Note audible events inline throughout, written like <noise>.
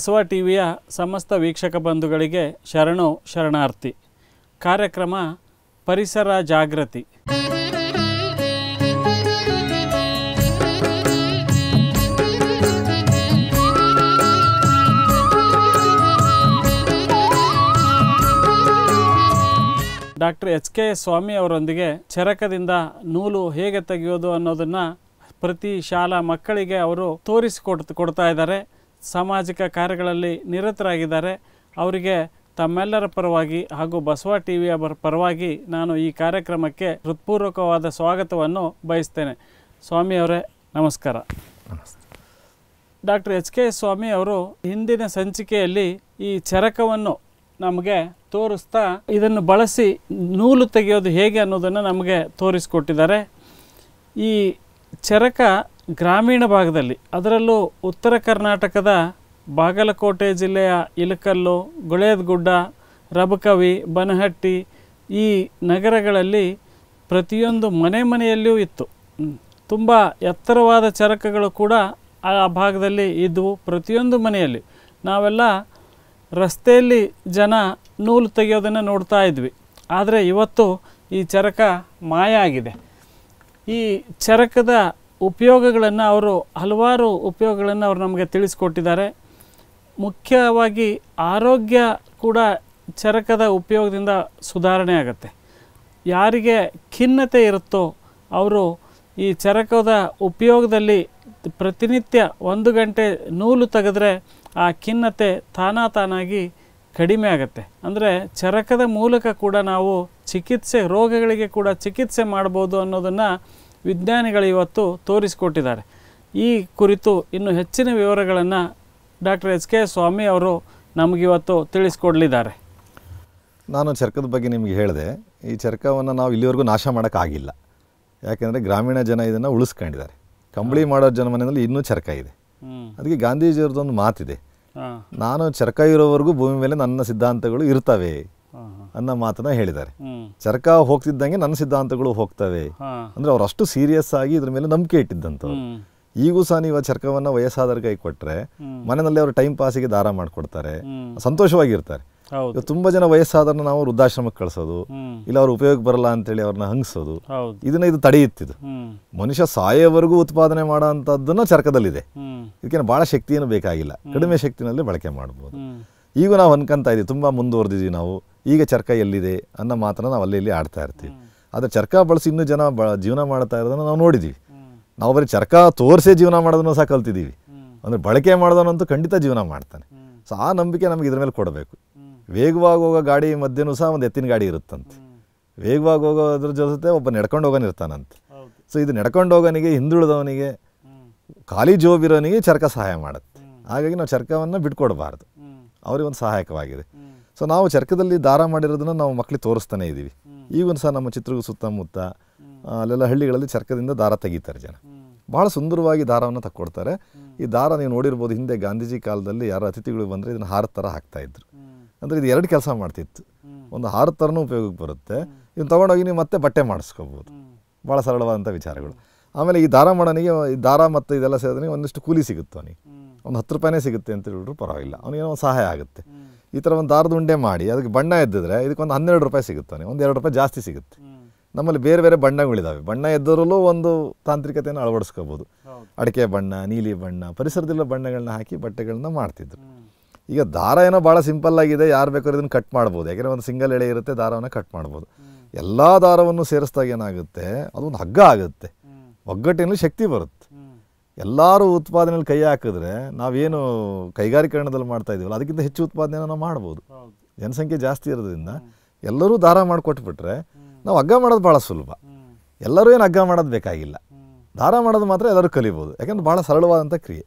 ಬಸವ ಟಿವಿಯ ಸಮಸ್ತ ವೀಕ್ಷಕ ಬಂಧುಗಳಿಗೆ ಶರಣು ಶರಣಾರ್ಥಿ ಕಾರ್ಯಕ್ರಮ ಪರಿಸರ ಜಾಗೃತಿ ಡಾಕ್ಟರ್ ಎಚ್ ಕೆ ಸ್ವಾಮಿ ಅವರೊಂದಿಗೆ ಚರಕದಿಂದ ನೂಲು ಹೇಗೆ ತೆಗೆಯೋದು ಅನ್ನೋದನ್ನು ಪ್ರತಿ ಶಾಲಾ ಮಕ್ಕಳಿಗೆ ಅವರು ತೋರಿಸಿಕೊಡ್ ಕೊಡ್ತಾ ಇದ್ದಾರೆ ಸಾಮಾಜಿಕ ಕಾರ್ಯಗಳಲ್ಲಿ ನಿರತರಾಗಿದ್ದಾರೆ ಅವರಿಗೆ ತಮ್ಮೆಲ್ಲರ ಪರವಾಗಿ ಹಾಗೂ ಬಸವ ಟಿವಿಯ ಪರವಾಗಿ ನಾನು ಈ ಕಾರ್ಯಕ್ರಮಕ್ಕೆ ಹೃತ್ಪೂರ್ವಕವಾದ ಸ್ವಾಗತವನ್ನು ಬಯಸ್ತೇನೆ ಸ್ವಾಮಿಯವರೇ ನಮಸ್ಕಾರ ಡಾಕ್ಟರ್ ಎಚ್ ಕೆ ಸ್ವಾಮಿ ಅವರು ಹಿಂದಿನ ಸಂಚಿಕೆಯಲ್ಲಿ ಈ ಚರಕವನ್ನು ನಮಗೆ ತೋರಿಸ್ತಾ ಇದನ್ನು ಬಳಸಿ ನೂಲು ತೆಗೆಯೋದು ಹೇಗೆ ಅನ್ನೋದನ್ನು ನಮಗೆ ತೋರಿಸಿಕೊಟ್ಟಿದ್ದಾರೆ ಈ ಚರಕ ಗ್ರಾಮೀಣ ಭಾಗದಲ್ಲಿ ಅದರಲ್ಲೂ ಉತ್ತರ ಕರ್ನಾಟಕದ ಬಾಗಲಕೋಟೆ ಜಿಲ್ಲೆಯ ಇಲಕಲ್ಲು ಗೊಳೇದಗುಡ್ಡ ರಬಕವಿ ಬನಹಟ್ಟಿ ಈ ನಗರಗಳಲ್ಲಿ ಪ್ರತಿಯೊಂದು ಮನೆ ಮನೆಯಲ್ಲಿಯೂ ಇತ್ತು ತುಂಬ ಎತ್ತರವಾದ ಚರಕಗಳು ಕೂಡ ಆ ಭಾಗದಲ್ಲಿ ಇದ್ದವು ಪ್ರತಿಯೊಂದು ಮನೆಯಲ್ಲಿ ನಾವೆಲ್ಲ ರಸ್ತೆಯಲ್ಲಿ ಜನ ನೂಲು ತೆಗೆಯೋದನ್ನು ನೋಡ್ತಾ ಇದ್ವಿ ಆದರೆ ಇವತ್ತು ಈ ಚರಕ ಮಾಯ ಆಗಿದೆ ಈ ಚರಕದ ಉಪಯೋಗಗಳನ್ನು ಅವರು ಹಲವಾರು ಉಪಯೋಗಗಳನ್ನು ಅವರು ನಮಗೆ ತಿಳಿಸ್ಕೊಟ್ಟಿದ್ದಾರೆ ಮುಖ್ಯವಾಗಿ ಆರೋಗ್ಯ ಕೂಡ ಚರಕದ ಉಪಯೋಗದಿಂದ ಸುಧಾರಣೆ ಆಗುತ್ತೆ ಯಾರಿಗೆ ಖಿನ್ನತೆ ಇರುತ್ತೋ ಅವರು ಈ ಚರಕದ ಉಪಯೋಗದಲ್ಲಿ ಪ್ರತಿನಿತ್ಯ ಒಂದು ಗಂಟೆ ನೂಲು ತೆಗೆದ್ರೆ ಆ ಖಿನ್ನತೆ ತಾನಾ ತಾನಾಗಿ ಕಡಿಮೆ ಆಗುತ್ತೆ ಅಂದರೆ ಚರಕದ ಮೂಲಕ ಕೂಡ ನಾವು ಚಿಕಿತ್ಸೆ ರೋಗಗಳಿಗೆ ಕೂಡ ಚಿಕಿತ್ಸೆ ಮಾಡ್ಬೋದು ಅನ್ನೋದನ್ನು ವಿಜ್ಞಾನಿಗಳು ಇವತ್ತು ತೋರಿಸಿಕೊಟ್ಟಿದ್ದಾರೆ ಈ ಕುರಿತು ಇನ್ನು ಹೆಚ್ಚಿನ ವಿವರಗಳನ್ನು ಡಾಕ್ಟರ್ ಎಚ್ ಕೆ ಸ್ವಾಮಿ ಅವರು ನಮಗಿವತ್ತು ತಿಳಿಸ್ಕೊಡ್ಲಿದ್ದಾರೆ ನಾನು ಚರ್ಕದ ಬಗ್ಗೆ ನಿಮಗೆ ಹೇಳಿದೆ ಈ ಚರ್ಕವನ್ನು ನಾವು ಇಲ್ಲಿವರೆಗೂ ನಾಶ ಮಾಡೋಕ್ಕಾಗಿಲ್ಲ ಯಾಕೆಂದರೆ ಗ್ರಾಮೀಣ ಜನ ಇದನ್ನು ಉಳಿಸ್ಕೊಂಡಿದ್ದಾರೆ ಕಂಬಳಿ ಮಾಡೋ ಜನ ಇನ್ನೂ ಚರ್ಕ ಇದೆ ಅದಕ್ಕೆ ಗಾಂಧೀಜಿಯವ್ರದ್ದೊಂದು ಮಾತಿದೆ ನಾನು ಚರ್ಕ ಇರೋವರೆಗೂ ಭೂಮಿ ಮೇಲೆ ನನ್ನ ಸಿದ್ಧಾಂತಗಳು ಇರ್ತವೆ ಅನ್ನೋ ಮಾತನ್ನ ಹೇಳಿದ್ದಾರೆ ಚರ್ಕ ಹೋಗ್ತಿದ್ದಂಗೆ ನನ್ನ ಸಿದ್ಧಾಂತಗಳು ಹೋಗ್ತವೆ ಅಂದ್ರೆ ಅವ್ರ ಅಷ್ಟು ಸೀರಿಯಸ್ ಆಗಿ ಇದ್ರ ಮೇಲೆ ನಂಬಿಕೆ ಇಟ್ಟಿದ್ದಂತ ಈಗೂ ಸಹ ನೀವು ಚರ್ಕವನ್ನ ವಯಸ್ಸಾದರ ಕೈ ಕೊಟ್ರೆ ಮನೆಯಲ್ಲಿ ಅವರು ಟೈಮ್ ಪಾಸಿಗೆ ದಾರ ಮಾಡ್ಕೊಡ್ತಾರೆ ಸಂತೋಷವಾಗಿರ್ತಾರೆ ತುಂಬಾ ಜನ ವಯಸ್ಸಾದ್ರನ್ನ ನಾವು ವೃದ್ಧಾಶ್ರಮಕ್ಕೆ ಕಳ್ಸೋದು ಇಲ್ಲ ಅವ್ರ ಉಪಯೋಗ ಬರಲ್ಲ ಅಂತೇಳಿ ಅವ್ರನ್ನ ಹಂಗಿಸೋದು ಇದನ್ನ ಇದು ತಡೆಯುತ್ತಿದ್ದು ಮನುಷ್ಯ ಸಾಯೋವರೆಗೂ ಉತ್ಪಾದನೆ ಮಾಡುವಂತದ್ದನ್ನ ಚರ್ಕದಲ್ಲಿ ಚರ್ಕದಲ್ಲಿದೆ ಇದಕ್ಕೆ ಬಹಳ ಶಕ್ತಿಯನ್ನು ಬೇಕಾಗಿಲ್ಲ ಕಡಿಮೆ ಶಕ್ತಿನಲ್ಲಿ ಬಳಕೆ ಮಾಡಬಹುದು ಈಗ ನಾವು ಅನ್ಕೊಂತ ಇದೀವಿ ತುಂಬಾ ಮುಂದುವರೆದಿದ್ದೀವಿ ನಾವು ಈಗ ಚರ್ಕ ಎಲ್ಲಿದೆ ಅನ್ನೋ ಮಾತ್ರ ನಾವು ಅಲ್ಲಿ ಇಲ್ಲಿ ಆಡ್ತಾ ಇರ್ತೀವಿ ಆದರೆ ಚರ್ಕ ಬಳಸಿ ಇನ್ನೂ ಜನ ಬ ಜೀವನ ಮಾಡ್ತಾ ಇರೋದನ್ನು ನಾವು ನೋಡಿದ್ದೀವಿ ನಾವು ಬರೀ ಚರ್ಕ ತೋರಿಸೇ ಜೀವನ ಮಾಡೋದನ್ನು ಸಹ ಕಲ್ತಿದ್ದೀವಿ ಅಂದರೆ ಬಳಕೆ ಮಾಡೋದನ್ನಂತೂ ಖಂಡಿತ ಜೀವನ ಮಾಡ್ತಾನೆ ಸೊ ಆ ನಂಬಿಕೆ ನಮಗೆ ಇದ್ರ ಮೇಲೆ ಕೊಡಬೇಕು ವೇಗವಾಗಿ ಹೋಗೋ ಗಾಡಿ ಮಧ್ಯೆನೂ ಸಹ ಒಂದು ಎತ್ತಿನ ಗಾಡಿ ಇರುತ್ತಂತೆ ವೇಗವಾಗಿ ಹೋಗೋದ್ರ ಜೊತೆ ಒಬ್ಬ ನಡ್ಕೊಂಡು ಹೋಗೋನಿರ್ತಾನಂತೆ ಸೊ ಇದು ನಡ್ಕೊಂಡು ಹೋಗೋನಿಗೆ ಹಿಂದುಳಿದವನಿಗೆ ಖಾಲಿ ಇರೋನಿಗೆ ಚರ್ಕ ಸಹಾಯ ಮಾಡುತ್ತೆ ಹಾಗಾಗಿ ನಾವು ಚರ್ಕವನ್ನು ಬಿಟ್ಕೊಡಬಾರ್ದು ಒಂದು ಸಹಾಯಕವಾಗಿದೆ ಸೊ ನಾವು ಚರ್ಕದಲ್ಲಿ ದಾರ ಮಾಡಿರೋದನ್ನು ನಾವು ಮಕ್ಕಳಿಗೆ ತೋರಿಸ್ತಾನೆ ಇದ್ದೀವಿ ಈಗೂ ಸಹ ನಮ್ಮ ಚಿತ್ರದ ಸುತ್ತಮುತ್ತ ಅಲ್ಲೆಲ್ಲ ಹಳ್ಳಿಗಳಲ್ಲಿ ಚರ್ಕದಿಂದ ದಾರ ತೆಗಿತಾರೆ ಜನ ಬಹಳ ಸುಂದರವಾಗಿ ದಾರವನ್ನು ತಕ್ಕೊಡ್ತಾರೆ ಈ ದಾರ ನೀವು ನೋಡಿರ್ಬೋದು ಹಿಂದೆ ಗಾಂಧೀಜಿ ಕಾಲದಲ್ಲಿ ಯಾರು ಅತಿಥಿಗಳು ಬಂದರೆ ಇದನ್ನು ಹಾರ ಥರ ಹಾಕ್ತಾಯಿದ್ರು ಅಂದರೆ ಇದು ಎರಡು ಕೆಲಸ ಮಾಡ್ತಿತ್ತು ಒಂದು ಹಾರ ಥರನೂ ಉಪಯೋಗಕ್ಕೆ ಬರುತ್ತೆ ಇದನ್ನು ತೊಗೊಂಡೋಗಿ ನೀವು ಮತ್ತೆ ಬಟ್ಟೆ ಮಾಡಿಸ್ಕೋಬೋದು ಭಾಳ ಸರಳವಾದಂಥ ವಿಚಾರಗಳು ಆಮೇಲೆ ಈ ದಾರ ಮಾಡೋನಿಗೆ ಈ ದಾರ ಮತ್ತು ಇದೆಲ್ಲ ಸೇರಿದ್ರೆ ಒಂದಿಷ್ಟು ಕೂಲಿ ಸಿಗುತ್ತೆ ಅವನಿಗೆ ಒಂದು ಹತ್ತು ರೂಪಾಯಿನೇ ಸಿಗುತ್ತೆ ಅಂತ ಹೇಳಿದ್ರು ಪರವಾಗಿಲ್ಲ ಅವನಿಗೆ ಒಂದು ಸಹಾಯ ಆಗುತ್ತೆ ಈ ಥರ ಒಂದು ದಾರದ ಉಂಡೆ ಮಾಡಿ ಅದಕ್ಕೆ ಬಣ್ಣ ಎದ್ದಿದ್ರೆ ಇದಕ್ಕೊಂದು ಹನ್ನೆರಡು ರೂಪಾಯಿ ಸಿಗುತ್ತಾನೆ ಒಂದು ಎರಡು ರೂಪಾಯಿ ಜಾಸ್ತಿ ಸಿಗುತ್ತೆ ನಮ್ಮಲ್ಲಿ ಬೇರೆ ಬೇರೆ ಬಣ್ಣಗಳಿದ್ದಾವೆ ಬಣ್ಣ ಎದ್ದರಲ್ಲೂ ಒಂದು ತಾಂತ್ರಿಕತೆಯನ್ನು ಅಳವಡಿಸ್ಕೋಬೋದು ಅಡಿಕೆ ಬಣ್ಣ ನೀಲಿ ಬಣ್ಣ ಪರಿಸರದಲ್ಲಿರೋ ಬಣ್ಣಗಳನ್ನ ಹಾಕಿ ಬಟ್ಟೆಗಳನ್ನ ಮಾಡ್ತಿದ್ರು ಈಗ ದಾರ ಏನೋ ಭಾಳ ಸಿಂಪಲ್ ಆಗಿದೆ ಯಾರು ಬೇಕಾದ್ರೂ ಇದನ್ನು ಕಟ್ ಮಾಡ್ಬೋದು ಯಾಕೆಂದರೆ ಒಂದು ಸಿಂಗಲ್ ಎಳೆ ಇರುತ್ತೆ ದಾರವನ್ನು ಕಟ್ ಮಾಡ್ಬೋದು ಎಲ್ಲ ದಾರವನ್ನು ಸೇರಿಸಿದಾಗ ಏನಾಗುತ್ತೆ ಅದೊಂದು ಹಗ್ಗ ಆಗುತ್ತೆ ಒಗ್ಗಟ್ಟಿನಲ್ಲಿ ಶಕ್ತಿ ಬರುತ್ತೆ ಎಲ್ಲರೂ ಉತ್ಪಾದನೆಯಲ್ಲಿ ಕೈ ಹಾಕಿದ್ರೆ ನಾವೇನು ಕೈಗಾರಿಕರಣದಲ್ಲಿ ಮಾಡ್ತಾ ಇದೀವಲ್ಲ ಅದಕ್ಕಿಂತ ಹೆಚ್ಚು ಉತ್ಪಾದನೆಯನ್ನು ನಾವು ಮಾಡ್ಬೋದು ಜನಸಂಖ್ಯೆ ಜಾಸ್ತಿ ಇರೋದ್ರಿಂದ ಎಲ್ಲರೂ ದಾರ ಮಾಡಿಕೊಟ್ಬಿಟ್ರೆ ನಾವು ಹಗ್ಗ ಮಾಡೋದು ಭಾಳ ಸುಲಭ ಎಲ್ಲರೂ ಏನು ಹಗ್ಗ ಮಾಡೋದು ಬೇಕಾಗಿಲ್ಲ ದಾರ ಮಾಡೋದು ಮಾತ್ರ ಎಲ್ಲರೂ ಕಲಿಬೋದು ಯಾಕಂದ್ರೆ ಭಾಳ ಸರಳವಾದಂಥ ಕ್ರಿಯೆ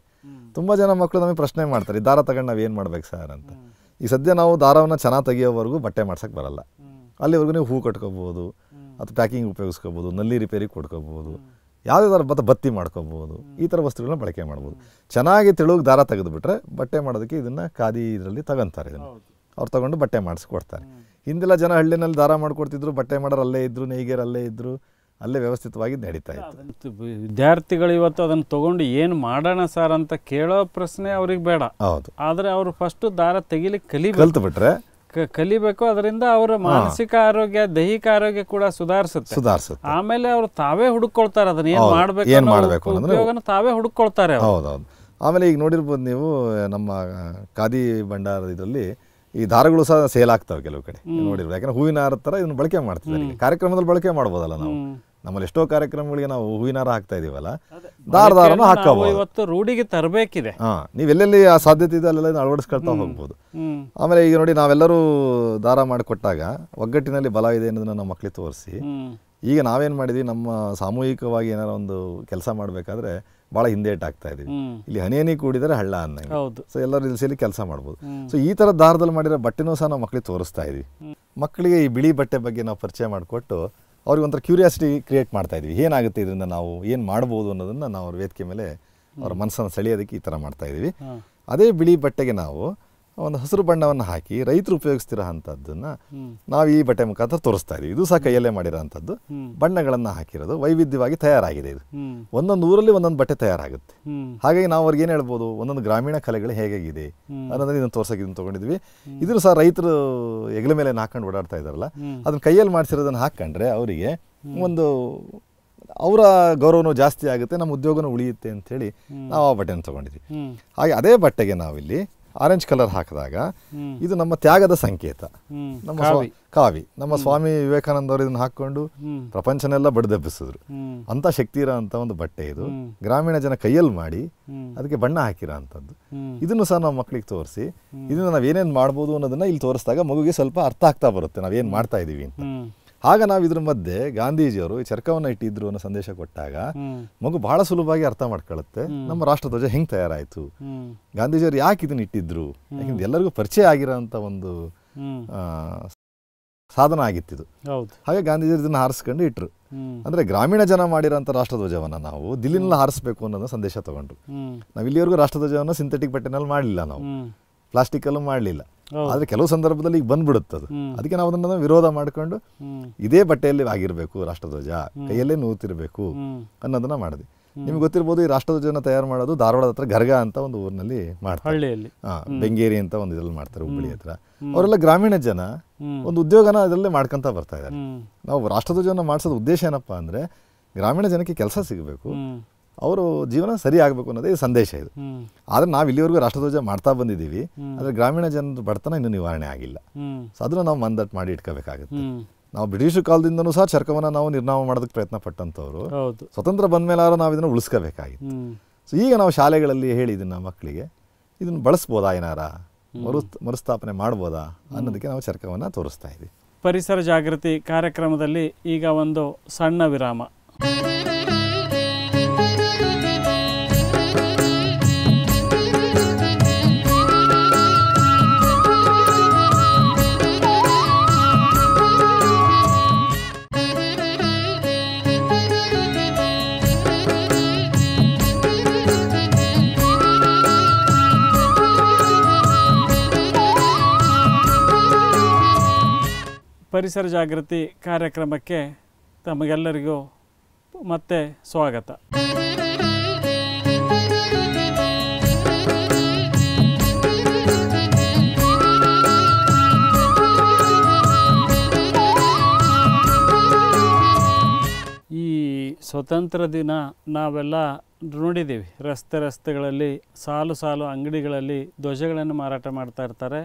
ತುಂಬ ಜನ ಮಕ್ಕಳು ನಮಗೆ ಪ್ರಶ್ನೆ ಮಾಡ್ತಾರೆ ಈ ದಾರ ತಗೊಂಡು ನಾವು ಏನು ಮಾಡ್ಬೇಕು ಸರ್ ಅಂತ ಈ ಸದ್ಯ ನಾವು ದಾರವನ್ನು ಚೆನ್ನಾಗಿ ತೆಗಿಯೋವರೆಗೂ ಬಟ್ಟೆ ಮಾಡ್ಸೋಕ್ಕೆ ಬರಲ್ಲ ಅಲ್ಲಿವರೆಗೂ ನೀವು ಹೂ ಕಟ್ಕೋಬೋದು ಅಥವಾ ಪ್ಯಾಕಿಂಗ್ ಉಪಯೋಗಿಸ್ಕೋಬೋದು ನಲ್ಲಿ ರಿಪೇರಿಗೆ ಕೊಡ್ಕೋಬೋದು ಯಾವುದೇ ಥರ ಬತ್ತಿ ಮಾಡ್ಕೊಬೋದು ಈ ಥರ ವಸ್ತುಗಳನ್ನ ಬಳಕೆ ಮಾಡ್ಬೋದು ಚೆನ್ನಾಗಿ ತಿಳುವ ದಾರ ತೆಗೆದುಬಿಟ್ರೆ ಬಟ್ಟೆ ಮಾಡೋದಕ್ಕೆ ಇದನ್ನು ಖಾದಿ ಇದರಲ್ಲಿ ತಗೊಂತಾರೆ ಇದನ್ನು ಅವ್ರು ತಗೊಂಡು ಬಟ್ಟೆ ಮಾಡಿಸ್ಕೊಡ್ತಾರೆ ಹಿಂದೆಲ್ಲ ಜನ ಹಳ್ಳಿನಲ್ಲಿ ದಾರ ಮಾಡ್ಕೊಡ್ತಿದ್ರು ಬಟ್ಟೆ ಮಾಡೋರು ಅಲ್ಲೇ ಇದ್ದರು ನೇಯ್ಗೆರು ಅಲ್ಲೇ ಇದ್ದರು ಅಲ್ಲೇ ವ್ಯವಸ್ಥಿತವಾಗಿ ನಡೀತಾ ಇತ್ತು ವಿದ್ಯಾರ್ಥಿಗಳು ಇವತ್ತು ಅದನ್ನು ತಗೊಂಡು ಏನು ಮಾಡೋಣ ಸರ್ ಅಂತ ಕೇಳೋ ಪ್ರಶ್ನೆ ಅವ್ರಿಗೆ ಬೇಡ ಹೌದು ಆದರೆ ಅವರು ಫಸ್ಟು ದಾರ ತೆಗಿಲಿಕ್ಕೆ ಕಲಿ ಕಲ್ತು ಬಿಟ್ರೆ ಕಲಿಬೇಕು ಅದರಿಂದ ಅವರ ಮಾನಸಿಕ ಆರೋಗ್ಯ ದೈಹಿಕ ಆರೋಗ್ಯ ಕೂಡ ಸುಧಾರಿಸುತ್ತೆ ಸುಧಾರಿಸುತ್ತೆ ಆಮೇಲೆ ಅವರು ತಾವೇ ಹುಡುಕೊಳ್ತಾರೆ ಅದನ್ನ ಏನು ಮಾಡಬೇಕು ಮಾಡ್ಬೇಕು ಅಂದ್ರೆ ಅನ್ನೋದನ್ನ ತಾವೇ ಹುಡುಕೊಳ್ತಾರೆ ಹೌದೌದು ಆಮೇಲೆ ಈಗ ನೋಡಿರ್ಬೋದು ನೀವು ನಮ್ಮ ಖಾದಿ ಭಂಡಾರ ಇದರಲ್ಲಿ ಈ ದಾರಗಳು ಸಹ ಸೇಲ್ ಆಗ್ತಾವೆ ಕೆಲವು ಕಡೆ ನೋಡಿರ್ಬೋದು ಯಾಕಂದ್ರೆ ಹೂವಿನ ಹಾರ ತರ ಇದನ್ನ ಬಳಕೆ ಮಾಡ್ತಿದ್ದಾರೆ ಕಾರ್ಯಕ್ರಮದಲ್ಲಿ ಬಳಕೆ ಮಾಡ್ಬೋದಲ್ಲ ನಾವು ನಮ್ಮಲ್ಲಿ ಎಷ್ಟೋ ಕಾರ್ಯಕ್ರಮಗಳಿಗೆ ನಾವು ಹೂವಿನಾರ ಹಾಕ್ತಾ ಇದೀವಲ್ಲ ದಾರ ದಾರನು ಹಾಕಬಹುದು ಇವತ್ತು ರೂಢಿಗೆ ತರಬೇಕಿದೆ ನೀವೆಲ್ಲೆಲ್ಲಿ ಆ ಸಾಧ್ಯತೆ ಇದೆ ಅಲ್ಲೆಲ್ಲ ಅಳವಡಿಸ್ಕೊಳ್ತಾ ಹೋಗ್ಬೋದು ಆಮೇಲೆ ಈಗ ನೋಡಿ ನಾವೆಲ್ಲರೂ ದಾರ ಮಾಡಿಕೊಟ್ಟಾಗ ಒಗ್ಗಟ್ಟಿನಲ್ಲಿ ಬಲ ಇದೆ ಅನ್ನೋದನ್ನ ನಮ್ಮ ಮಕ್ಕಳಿಗೆ ತೋರಿಸಿ ಈಗ ನಾವೇನ್ ಮಾಡಿದ್ವಿ ನಮ್ಮ ಸಾಮೂಹಿಕವಾಗಿ ಏನಾರ ಒಂದು ಕೆಲಸ ಮಾಡಬೇಕಾದ್ರೆ ಬಹಳ ಹಿಂದೇಟ್ ಆಗ್ತಾ ಇದೀವಿ ಇಲ್ಲಿ ಹನಿ ಹನಿ ಕೂಡಿದರೆ ಹಳ್ಳ ಅನ್ನಂಗೆ ಸೊ ಎಲ್ಲರೂ ಇಲ್ಲಿ ಕೆಲಸ ಮಾಡ್ಬೋದು ಸೊ ಈ ತರ ದಾರದಲ್ಲಿ ಮಾಡಿರೋ ಬಟ್ಟೆನೂ ಸಹ ನಾವು ಮಕ್ಕಳಿಗೆ ತೋರಿಸ್ತಾ ಇದೀವಿ ಮಕ್ಕಳಿಗೆ ಈ ಬಿಳಿ ಬಟ್ಟೆ ಬಗ್ಗೆ ನಾವು ಪರಿಚಯ ಮಾಡಿಕೊಟ್ಟು ಒಂಥರ ಕ್ಯೂರಿಯಾಸಿಟಿ ಕ್ರಿಯೇಟ್ ಮಾಡ್ತಾ ಇದ್ವಿ ಏನಾಗುತ್ತೆ ಇದರಿಂದ ನಾವು ಏನು ಮಾಡ್ಬೋದು ಅನ್ನೋದನ್ನು ನಾವು ಅವ್ರ ವೇದಿಕೆ ಮೇಲೆ ಅವ್ರ ಮನಸ್ಸನ್ನು ಸೆಳೆಯೋದಕ್ಕೆ ಈ ಥರ ಮಾಡ್ತಾಯಿದ್ದೀವಿ ಅದೇ ಬಿಳಿ ಬಟ್ಟೆಗೆ ನಾವು ಒಂದು ಹಸಿರು ಬಣ್ಣವನ್ನು ಹಾಕಿ ರೈತರು ಉಪಯೋಗಿಸ್ತಿರೋ ಅಂಥದ್ದನ್ನು ನಾವು ಈ ಬಟ್ಟೆ ಮುಖಾಂತರ ತೋರಿಸ್ತಾ ಇದೀವಿ ಇದು ಸಹ ಕೈಯಲ್ಲೇ ಮಾಡಿರೋ ಅಂಥದ್ದು ಬಣ್ಣಗಳನ್ನು ಹಾಕಿರೋದು ವೈವಿಧ್ಯವಾಗಿ ತಯಾರಾಗಿದೆ ಇದು ಒಂದೊಂದು ಊರಲ್ಲಿ ಒಂದೊಂದು ಬಟ್ಟೆ ತಯಾರಾಗುತ್ತೆ ಹಾಗಾಗಿ ನಾವು ಅವ್ರಿಗೆ ಏನು ಹೇಳ್ಬೋದು ಒಂದೊಂದು ಗ್ರಾಮೀಣ ಕಲೆಗಳು ಹೇಗಾಗಿದೆ ಅನ್ನೋದನ್ನು ಇದನ್ನು ತೋರ್ಸೋಕೆ ಇದನ್ನು ತೊಗೊಂಡಿದ್ವಿ ಇದ್ರೂ ಸಹ ರೈತರು ಹೆಗಲ ಮೇಲೆ ಹಾಕೊಂಡು ಓಡಾಡ್ತಾ ಇದ್ದಾರಲ್ಲ ಅದನ್ನ ಕೈಯಲ್ಲಿ ಮಾಡಿಸಿರೋದನ್ನು ಹಾಕೊಂಡ್ರೆ ಅವರಿಗೆ ಒಂದು ಅವರ ಗೌರವನೂ ಜಾಸ್ತಿ ಆಗುತ್ತೆ ನಮ್ಮ ಉದ್ಯೋಗನೂ ಉಳಿಯುತ್ತೆ ಅಂತ ಹೇಳಿ ನಾವು ಆ ಬಟ್ಟೆನ ತೊಗೊಂಡಿದ್ವಿ ಹಾಗೆ ಅದೇ ಬಟ್ಟೆಗೆ ನಾವಿಲ್ಲಿ ಆರೆಂಜ್ ಕಲರ್ ಹಾಕಿದಾಗ ಇದು ನಮ್ಮ ತ್ಯಾಗದ ಸಂಕೇತ ನಮ್ಮ ಕಾವಿ ನಮ್ಮ ಸ್ವಾಮಿ ವಿವೇಕಾನಂದ ಅವರು ಇದನ್ನ ಹಾಕೊಂಡು ಪ್ರಪಂಚನೆಲ್ಲ ಬಡ್ದೆಬ್ಬಿಸಿದ್ರು ಅಂತ ಶಕ್ತಿ ಇರೋ ಒಂದು ಬಟ್ಟೆ ಇದು ಗ್ರಾಮೀಣ ಜನ ಕೈಯಲ್ಲಿ ಮಾಡಿ ಅದಕ್ಕೆ ಬಣ್ಣ ಹಾಕಿರೋ ಅಂತದ್ದು ಇದನ್ನು ಸಹ ನಾವು ಮಕ್ಕಳಿಗೆ ತೋರಿಸಿ ನಾವ್ ನಾವೇನೇನು ಮಾಡ್ಬೋದು ಅನ್ನೋದನ್ನ ಇಲ್ಲಿ ತೋರಿಸಿದಾಗ ಮಗುಗೆ ಸ್ವಲ್ಪ ಅರ್ಥ ಆಗ್ತಾ ಬರುತ್ತೆ ನಾವೇನು ಮಾಡ್ತಾ ಇದೀವಿ ಅಂತ ಆಗ ನಾವು ಇದ್ರ ಮಧ್ಯೆ ಗಾಂಧೀಜಿಯವರು ಚರ್ಕವನ್ನು ಇಟ್ಟಿದ್ರು ಅನ್ನೋ ಸಂದೇಶ ಕೊಟ್ಟಾಗ ಮಗು ಬಹಳ ಸುಲಭವಾಗಿ ಅರ್ಥ ಮಾಡ್ಕೊಳ್ಳುತ್ತೆ ನಮ್ಮ ರಾಷ್ಟ್ರ ಧ್ವಜ ಹೆಂಗ್ ತಯಾರಾಯ್ತು ಗಾಂಧೀಜಿಯವರು ಯಾಕೆ ಇದನ್ನ ಇಟ್ಟಿದ್ರು ಯಾಕಂದ್ರೆ ಎಲ್ಲರಿಗೂ ಪರಿಚಯ ಆಗಿರೋ ಒಂದು ಸಾಧನ ಆಗಿತ್ತಿದು ಹಾಗೆ ಗಾಂಧೀಜಿಯವರು ಇದನ್ನ ಹಾರಿಸ್ಕೊಂಡು ಇಟ್ಟರು ಅಂದ್ರೆ ಗ್ರಾಮೀಣ ಜನ ಮಾಡಿರೋಂಥ ರಾಷ್ಟ್ರಧ್ವಜವನ್ನ ನಾವು ದಿಲ್ಲಿನಲ್ಲಿ ಹಾರಿಸ್ಬೇಕು ಅನ್ನೋ ಸಂದೇಶ ತಗೊಂಡ್ರು ನಾವು ಇಲ್ಲಿವರೆಗೂ ರಾಷ್ಟ್ರಧ್ವಜವನ್ನ ಸಿಂಥೆಟಿಕ್ ಬಟ್ಟೆನಲ್ಲಿ ಮಾಡಲಿಲ್ಲ ನಾವು ಪ್ಲಾಸ್ಟಿಕ್ ಅಲ್ಲೂ ಮಾಡಲಿಲ್ಲ ಆದರೆ ಕೆಲವು ಸಂದರ್ಭದಲ್ಲಿ ಈಗ ಬಂದ್ಬಿಡುತ್ತೆ ಅದು ಅದಕ್ಕೆ ನಾವು ಅದನ್ನ ವಿರೋಧ ಮಾಡ್ಕೊಂಡು ಇದೇ ಬಟ್ಟೆಯಲ್ಲಿ ಆಗಿರಬೇಕು ರಾಷ್ಟ್ರಧ್ವಜ ಕೈಯಲ್ಲೇ ನೂತಿರಬೇಕು ಅನ್ನೋದನ್ನ ಮಾಡಿದ್ವಿ ನಿಮ್ಗೆ ಗೊತ್ತಿರ್ಬೋದು ಈ ರಾಷ್ಟ್ರಧ್ವಜನ ತಯಾರು ಮಾಡೋದು ಧಾರವಾಡ ಹತ್ರ ಗರ್ಗ ಅಂತ ಒಂದು ಊರಿನಲ್ಲಿ ಮಾಡ್ತಾರೆ ಹಾ ಬೆಂಗೇರಿ ಅಂತ ಒಂದು ಇದ್ರಲ್ಲಿ ಮಾಡ್ತಾರೆ ಹುಬ್ಬಳ್ಳಿ ಹತ್ರ ಅವರೆಲ್ಲ ಗ್ರಾಮೀಣ ಜನ ಒಂದು ಉದ್ಯೋಗನ ಅದರಲ್ಲೇ ಮಾಡ್ಕೊಂತ ಬರ್ತಾ ಇದ್ದಾರೆ ನಾವು ರಾಷ್ಟ್ರಧ್ವಜನ ಮಾಡಿಸೋದು ಉದ್ದೇಶ ಏನಪ್ಪಾ ಅಂದ್ರೆ ಗ್ರಾಮೀಣ ಜನಕ್ಕೆ ಕೆಲಸ ಸಿಗಬೇಕು ಅವರು ಜೀವನ ಸರಿ ಆಗಬೇಕು ಅನ್ನೋದೇ ಸಂದೇಶ ಇದು ಆದರೆ ನಾವು ಇಲ್ಲಿವರೆಗೂ ರಾಷ್ಟ್ರಧ್ವಜ ಮಾಡ್ತಾ ಬಂದಿದ್ದೀವಿ ಆದರೆ ಗ್ರಾಮೀಣ ಜನರ ಬಡತನ ಇನ್ನೂ ನಿವಾರಣೆ ಆಗಿಲ್ಲ ಸೊ ಅದನ್ನು ನಾವು ಮಂದಟ್ಟು ಮಾಡಿ ಇಟ್ಕೋಬೇಕಾಗುತ್ತೆ ನಾವು ಬ್ರಿಟಿಷ್ ಕಾಲದಿಂದನೂ ಸಹ ಚರ್ಕವನ್ನು ನಾವು ನಿರ್ನಾಮ ಮಾಡೋದಕ್ಕೆ ಪ್ರಯತ್ನ ಪಟ್ಟಂಥವ್ರು ಸ್ವತಂತ್ರ ಬಂದ ಮೇಲಾದ್ರೂ ನಾವು ಇದನ್ನು ಉಳಿಸ್ಕೋಬೇಕಾಗಿತ್ತು ಸೊ ಈಗ ನಾವು ಶಾಲೆಗಳಲ್ಲಿ ಹೇಳಿ ಇದನ್ನು ಮಕ್ಕಳಿಗೆ ಇದನ್ನು ಬಳಸ್ಬೋದಾ ಏನಾರ ಮರು ಮರುಸ್ಥಾಪನೆ ಮಾಡ್ಬೋದಾ ಅನ್ನೋದಕ್ಕೆ ನಾವು ಚರ್ಕವನ್ನು ತೋರಿಸ್ತಾ ಇದ್ದೀವಿ ಪರಿಸರ ಜಾಗೃತಿ ಕಾರ್ಯಕ್ರಮದಲ್ಲಿ ಈಗ ಒಂದು ಸಣ್ಣ ವಿರಾಮ ಪರಿಸರ ಜಾಗೃತಿ ಕಾರ್ಯಕ್ರಮಕ್ಕೆ ತಮಗೆಲ್ಲರಿಗೂ ಮತ್ತೆ ಸ್ವಾಗತ ಈ ಸ್ವತಂತ್ರ ದಿನ ನಾವೆಲ್ಲ ನೋಡಿದ್ದೀವಿ ರಸ್ತೆ ರಸ್ತೆಗಳಲ್ಲಿ ಸಾಲು ಸಾಲು ಅಂಗಡಿಗಳಲ್ಲಿ ಧ್ವಜಗಳನ್ನು ಮಾರಾಟ ಮಾಡ್ತಾ ಇರ್ತಾರೆ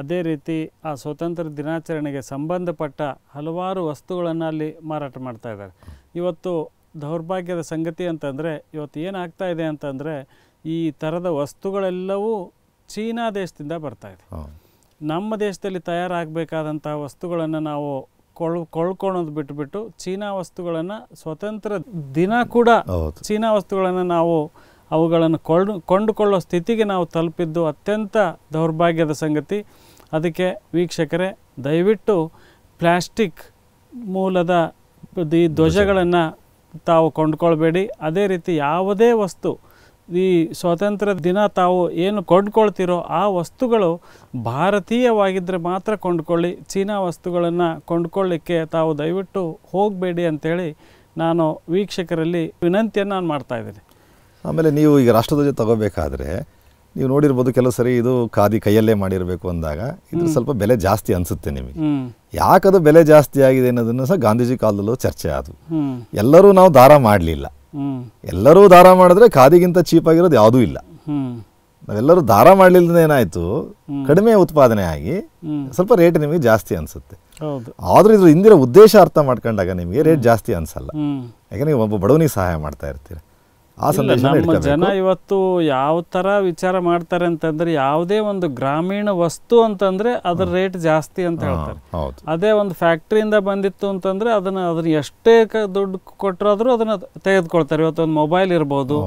ಅದೇ ರೀತಿ ಆ ಸ್ವಾತಂತ್ರ್ಯ ದಿನಾಚರಣೆಗೆ ಸಂಬಂಧಪಟ್ಟ ಹಲವಾರು ವಸ್ತುಗಳನ್ನು ಅಲ್ಲಿ ಮಾರಾಟ ಮಾಡ್ತಾ ಇದ್ದಾರೆ ಇವತ್ತು ದೌರ್ಭಾಗ್ಯದ ಸಂಗತಿ ಅಂತಂದರೆ ಇವತ್ತು ಏನಾಗ್ತಾ ಇದೆ ಅಂತಂದರೆ ಈ ಥರದ ವಸ್ತುಗಳೆಲ್ಲವೂ ಚೀನಾ ದೇಶದಿಂದ ಬರ್ತಾ ಇದೆ ನಮ್ಮ ದೇಶದಲ್ಲಿ ತಯಾರಾಗಬೇಕಾದಂತಹ ವಸ್ತುಗಳನ್ನು ನಾವು ಕೊಳ್ ಕೊಳ್ಳೋದು ಬಿಟ್ಟುಬಿಟ್ಟು ಚೀನಾ ವಸ್ತುಗಳನ್ನು ಸ್ವತಂತ್ರ ದಿನ ಕೂಡ ಚೀನಾ ವಸ್ತುಗಳನ್ನು ನಾವು ಅವುಗಳನ್ನು ಕೊಂಡು ಕೊಂಡುಕೊಳ್ಳೋ ಸ್ಥಿತಿಗೆ ನಾವು ತಲುಪಿದ್ದು ಅತ್ಯಂತ ದೌರ್ಭಾಗ್ಯದ ಸಂಗತಿ ಅದಕ್ಕೆ ವೀಕ್ಷಕರೇ ದಯವಿಟ್ಟು ಪ್ಲ್ಯಾಸ್ಟಿಕ್ ಮೂಲದ ಈ ಧ್ವಜಗಳನ್ನು ತಾವು ಕೊಂಡ್ಕೊಳ್ಬೇಡಿ ಅದೇ ರೀತಿ ಯಾವುದೇ ವಸ್ತು ಈ ಸ್ವಾತಂತ್ರ್ಯ ದಿನ ತಾವು ಏನು ಕೊಂಡ್ಕೊಳ್ತಿರೋ ಆ ವಸ್ತುಗಳು ಭಾರತೀಯವಾಗಿದ್ದರೆ ಮಾತ್ರ ಕೊಂಡ್ಕೊಳ್ಳಿ ಚೀನಾ ವಸ್ತುಗಳನ್ನು ಕೊಂಡ್ಕೊಳ್ಳಿಕ್ಕೆ ತಾವು ದಯವಿಟ್ಟು ಹೋಗಬೇಡಿ ಅಂಥೇಳಿ ನಾನು ವೀಕ್ಷಕರಲ್ಲಿ ವಿನಂತಿಯನ್ನು ನಾನು ಮಾಡ್ತಾಯಿದ್ದೀನಿ ಆಮೇಲೆ ನೀವು ಈಗ ರಾಷ್ಟ್ರಧ್ವಜ ತಗೋಬೇಕಾದ್ರೆ ನೀವು ನೋಡಿರ್ಬೋದು ಕೆಲವು ಸರಿ ಇದು ಖಾದಿ ಕೈಯಲ್ಲೇ ಮಾಡಿರಬೇಕು ಅಂದಾಗ ಇದು ಸ್ವಲ್ಪ ಬೆಲೆ ಜಾಸ್ತಿ ಅನಿಸುತ್ತೆ ನಿಮಗೆ ಯಾಕದು ಬೆಲೆ ಜಾಸ್ತಿ ಆಗಿದೆ ಅನ್ನೋದನ್ನು ಸಹ ಗಾಂಧೀಜಿ ಕಾಲದಲ್ಲೂ ಚರ್ಚೆ ಆದವು ಎಲ್ಲರೂ ನಾವು ದಾರ ಮಾಡಲಿಲ್ಲ ಎಲ್ಲರೂ ದಾರ ಮಾಡಿದ್ರೆ ಖಾದಿಗಿಂತ ಚೀಪ್ ಆಗಿರೋದು ಯಾವುದೂ ಇಲ್ಲ ನಾವೆಲ್ಲರೂ ದಾರ ಮಾಡಲಿಲ್ಲದ ಏನಾಯ್ತು ಕಡಿಮೆ ಉತ್ಪಾದನೆ ಆಗಿ ಸ್ವಲ್ಪ ರೇಟ್ ನಿಮಗೆ ಜಾಸ್ತಿ ಅನಿಸುತ್ತೆ ಆದರೂ ಇದ್ರ ಹಿಂದಿರೋ ಉದ್ದೇಶ ಅರ್ಥ ಮಾಡ್ಕೊಂಡಾಗ ನಿಮಗೆ ರೇಟ್ ಜಾಸ್ತಿ ಅನ್ಸಲ್ಲ ಯಾಕಂದ್ರೆ ಒಬ್ಬ ಬಡವನಿಗೆ ಸಹಾಯ ಮಾಡ್ತಾ ಇರ್ತೀರ ನಮ್ಮ ಜನ ಇವತ್ತು ಯಾವ ತರ ವಿಚಾರ ಮಾಡ್ತಾರೆ ಅಂತಂದ್ರೆ ಯಾವುದೇ ಒಂದು ಗ್ರಾಮೀಣ ವಸ್ತು ಅಂತಂದ್ರೆ ಅದ್ರ ರೇಟ್ ಜಾಸ್ತಿ ಅಂತ ಹೇಳ್ತಾರೆ ಅದೇ ಒಂದು ಫ್ಯಾಕ್ಟ್ರಿಯಿಂದ ಬಂದಿತ್ತು ಅಂತಂದ್ರೆ ಅದನ್ನ ಅದ್ರ ಎಷ್ಟೇ ದುಡ್ಡು ಕೊಟ್ಟರಾದ್ರೂ ಅದನ್ನ ತೆಗೆದುಕೊಳ್ತಾರೆ ಇವತ್ತು ಒಂದು ಮೊಬೈಲ್ ಇರ್ಬೋದು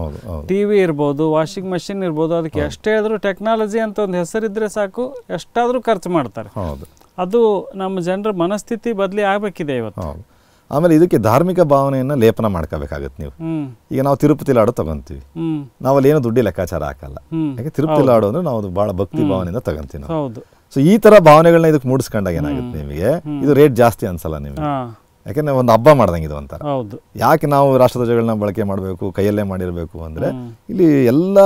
ಟಿವಿ ಇರ್ಬೋದು ವಾಷಿಂಗ್ ಮಷಿನ್ ಇರ್ಬೋದು ಅದಕ್ಕೆ ಎಷ್ಟೇ ಆದ್ರೂ ಟೆಕ್ನಾಲಜಿ ಅಂತ ಒಂದು ಹೆಸರಿದ್ರೆ ಸಾಕು ಎಷ್ಟಾದ್ರೂ ಖರ್ಚು ಮಾಡ್ತಾರೆ ಅದು ನಮ್ಮ ಜನರ ಮನಸ್ಥಿತಿ ಬದಲಿ ಆಗ್ಬೇಕಿದೆ ಇವತ್ತು ಆಮೇಲೆ ಇದಕ್ಕೆ ಧಾರ್ಮಿಕ ಭಾವನೆಯನ್ನ ಲೇಪನ ಮಾಡ್ಕೋಬೇಕಾಗತ್ತೆ ನೀವು ಈಗ ನಾವು ತಿರುಪತಿ ಲಾಡು ತಗೊಂತೀವಿ ನಾವಲ್ಲಿ ಏನು ದುಡ್ಡಿ ಲೆಕ್ಕಾಚಾರ ಹಾಕಲ್ಲ ಯಾಕೆ ತಿರುಪತಿ ಲಾಡು ಅಂದ್ರೆ ನಾವು ಬಹಳ ಭಕ್ತಿ ಭಾವನೆಯಿಂದ ತಗೊಂತೀವಿ ನಾವು ಸೊ ಈ ತರ ಭಾವನೆಗಳನ್ನ ಇದಕ್ಕೆ ಮೂಡಿಸ್ಕೊಂಡಾಗ ಏನಾಗುತ್ತೆ ನಿಮಗೆ ಇದು ರೇಟ್ ಜಾಸ್ತಿ ಅನ್ಸಲ್ಲ ನಿಮಗೆ ಯಾಕೆಂದ್ರೆ ಒಂದು ಹಬ್ಬ ಮಾಡ್ದಂಗೆ ಇದು ಒಂಥರ ಯಾಕೆ ನಾವು ರಾಷ್ಟ್ರಧ್ವಜಗಳನ್ನ ಬಳಕೆ ಮಾಡಬೇಕು ಕೈಯಲ್ಲೇ ಮಾಡಿರಬೇಕು ಅಂದ್ರೆ ಇಲ್ಲಿ ಎಲ್ಲ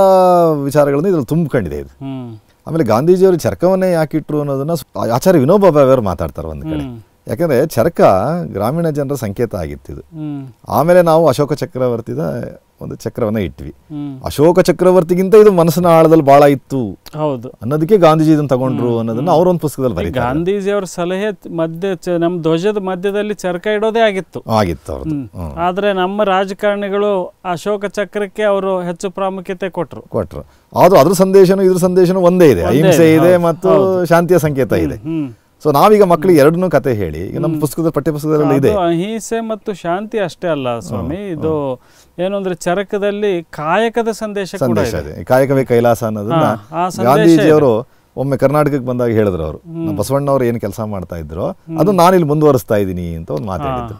ವಿಚಾರಗಳನ್ನ ಇದ್ರಲ್ಲಿ ತುಂಬಿಕೊಂಡಿದೆ ಇದು ಆಮೇಲೆ ಗಾಂಧೀಜಿಯವರು ಚರ್ಕವನ್ನೇ ಯಾಕಿಟ್ರು ಅನ್ನೋದನ್ನ ಆಚಾರ್ಯ ವಿನೋಬಾಬಾ ಅವರು ಮಾತಾಡ್ತಾರೆ ಒಂದು ಕಡೆ ಯಾಕಂದ್ರೆ ಚರಕ ಗ್ರಾಮೀಣ ಜನರ ಸಂಕೇತ ಆಗಿತ್ತಿದು ಆಮೇಲೆ ನಾವು ಅಶೋಕ ಚಕ್ರವರ್ತಿದ ಒಂದು ಚಕ್ರವನ್ನ ಇಟ್ವಿ ಅಶೋಕ ಚಕ್ರವರ್ತಿಗಿಂತ ಇದು ಮನಸ್ಸಿನ ಆಳದಲ್ಲಿ ಬಹಳ ಇತ್ತು ಹೌದು ಅನ್ನೋದಕ್ಕೆ ಗಾಂಧೀಜಿ ತಗೊಂಡ್ರು ಅನ್ನೋದನ್ನ ಅವರೊಂದು ಪುಸ್ತಕದಲ್ಲಿ ಬರೀ ಗಾಂಧೀಜಿ ಅವರ ಸಲಹೆ ಮಧ್ಯ ನಮ್ಮ ಧ್ವಜದ ಮಧ್ಯದಲ್ಲಿ ಚರ್ಕ ಇಡೋದೇ ಆಗಿತ್ತು ಆಗಿತ್ತು ಅವ್ರದ್ದು ಆದ್ರೆ ನಮ್ಮ ರಾಜಕಾರಣಿಗಳು ಅಶೋಕ ಚಕ್ರಕ್ಕೆ ಅವರು ಹೆಚ್ಚು ಪ್ರಾಮುಖ್ಯತೆ ಕೊಟ್ರು ಕೊಟ್ರು ಆದ್ರೂ ಅದ್ರ ಸಂದೇಶನೂ ಇದ್ರ ಸಂದೇಶನೂ ಒಂದೇ ಇದೆ ಅಹಿಂಸೆ ಇದೆ ಮತ್ತು ಶಾಂತಿಯ ಸಂಕೇತ ಇದೆ ಸೊ ನಾವೀಗ ಮಕ್ಕಳಿಗೆ ಎರಡನ್ನೂ ಕತೆ ಹೇಳಿ ನಮ್ಮ ಪುಸ್ತಕದ ಪಠ್ಯಪುಸ್ತಕದಲ್ಲಿ ಇದೆ ಅಹಿಂಸೆ ಮತ್ತು ಶಾಂತಿ ಅಷ್ಟೇ ಅಲ್ಲ ಸ್ವಾಮಿ ಇದು ಏನು ಅಂದ್ರೆ ಚರಕದಲ್ಲಿ ಕಾಯಕದ ಸಂದೇಶ ಸಂದೇಶ ಇದೆ ಕಾಯಕವೇ ಕೈಲಾಸ ಅನ್ನೋದನ್ನ ಗಾಂಧೀಜಿಯವರು ಒಮ್ಮೆ ಕರ್ನಾಟಕಕ್ಕೆ ಬಂದಾಗ ಹೇಳಿದ್ರು ಅವರು ಅವರು ಏನು ಕೆಲಸ ಮಾಡ್ತಾ ಇದ್ರು ಅದು ನಾನು ಇಲ್ಲಿ ಮುಂದುವರಿಸ್ತಾ ಇದ್ದೀನಿ ಅಂತ ಒಂದು ಮಾತಾಡಿದ್ರು